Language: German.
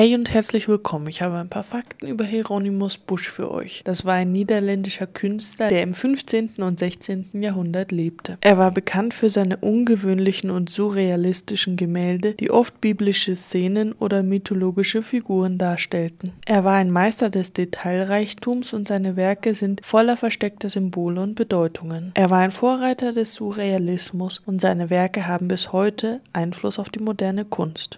Hey und herzlich willkommen. Ich habe ein paar Fakten über Hieronymus Busch für euch. Das war ein niederländischer Künstler, der im 15. und 16. Jahrhundert lebte. Er war bekannt für seine ungewöhnlichen und surrealistischen Gemälde, die oft biblische Szenen oder mythologische Figuren darstellten. Er war ein Meister des Detailreichtums und seine Werke sind voller versteckter Symbole und Bedeutungen. Er war ein Vorreiter des Surrealismus und seine Werke haben bis heute Einfluss auf die moderne Kunst.